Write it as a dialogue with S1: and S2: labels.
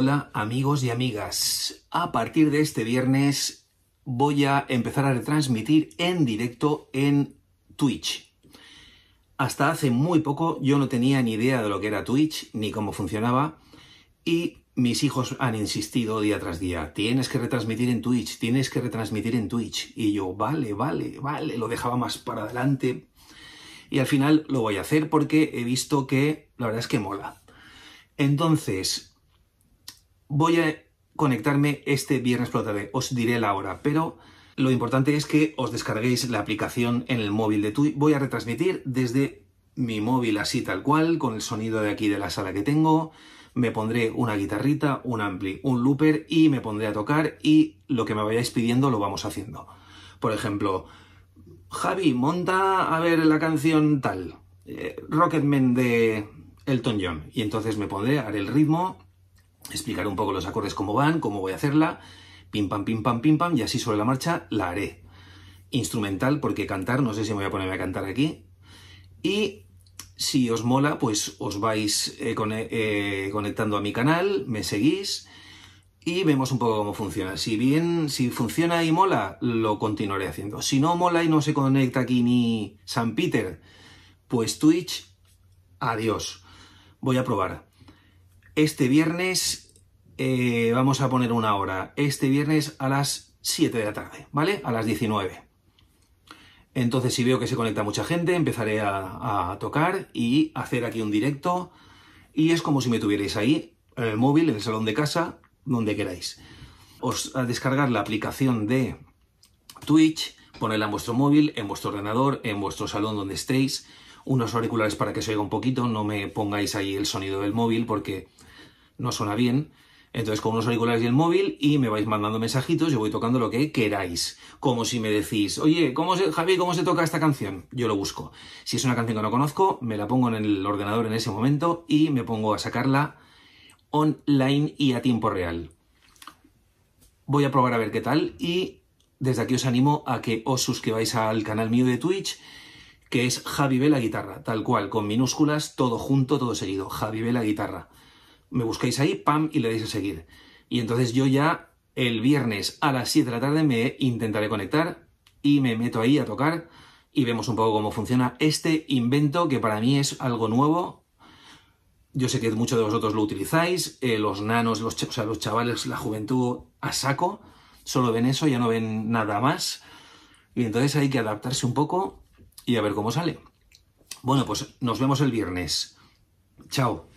S1: Hola amigos y amigas. A partir de este viernes voy a empezar a retransmitir en directo en Twitch. Hasta hace muy poco yo no tenía ni idea de lo que era Twitch ni cómo funcionaba y mis hijos han insistido día tras día, tienes que retransmitir en Twitch, tienes que retransmitir en Twitch. Y yo, vale, vale, vale, lo dejaba más para adelante. Y al final lo voy a hacer porque he visto que la verdad es que mola. Entonces, Voy a conectarme este viernes por la tarde, os diré la hora, pero lo importante es que os descarguéis la aplicación en el móvil de Tui. Voy a retransmitir desde mi móvil así tal cual, con el sonido de aquí de la sala que tengo. Me pondré una guitarrita, un ampli, un looper y me pondré a tocar y lo que me vayáis pidiendo lo vamos haciendo. Por ejemplo, Javi, monta a ver la canción tal, eh, Rocketman de Elton John. Y entonces me pondré, a dar el ritmo Explicar un poco los acordes cómo van, cómo voy a hacerla, pim pam, pim pam, pim pam, y así sobre la marcha la haré. Instrumental, porque cantar, no sé si me voy a ponerme a cantar aquí. Y si os mola, pues os vais eh, eh, eh, conectando a mi canal, me seguís y vemos un poco cómo funciona. Si bien, si funciona y mola, lo continuaré haciendo. Si no mola y no se conecta aquí ni San Peter, pues Twitch, adiós. Voy a probar. Este viernes eh, vamos a poner una hora. Este viernes a las 7 de la tarde, ¿vale? A las 19. Entonces, si veo que se conecta mucha gente, empezaré a, tocar y hacer aquí un directo. Y es como si me tuvierais ahí, en el móvil, en el salón de casa, donde queráis. Os a descargar la aplicación de Twitch, ponerla en vuestro móvil, en vuestro ordenador, en vuestro salón donde estéis. Unos auriculares para que se oiga un poquito, no me pongáis ahí el sonido del móvil porque no suena bien. Entonces con unos auriculares y el móvil y me vais mandando mensajitos, yo voy tocando lo que queráis. Como si me decís, oye, ¿cómo se, Javi, ¿cómo se toca esta canción? Yo lo busco. Si es una canción que no conozco, me la pongo en el ordenador en ese momento y me pongo a sacarla online y a tiempo real. Voy a probar a ver qué tal y desde aquí os animo a que os suscribáis al canal mío de Twitch, que es Javi la Guitarra, tal cual, con minúsculas, todo junto, todo seguido, Javi la Guitarra me buscáis ahí, pam, y le dais a seguir. Y entonces yo ya el viernes a las 7 de la tarde me intentaré conectar y me meto ahí a tocar y vemos un poco cómo funciona este invento que para mí es algo nuevo. Yo sé que muchos de vosotros lo utilizáis, eh, los nanos, los, o los chavales, la juventud a saco, solo ven eso, ya no ven nada más. Y entonces hay que adaptarse un poco y a ver cómo sale. Bueno, pues nos vemos el viernes. Chao.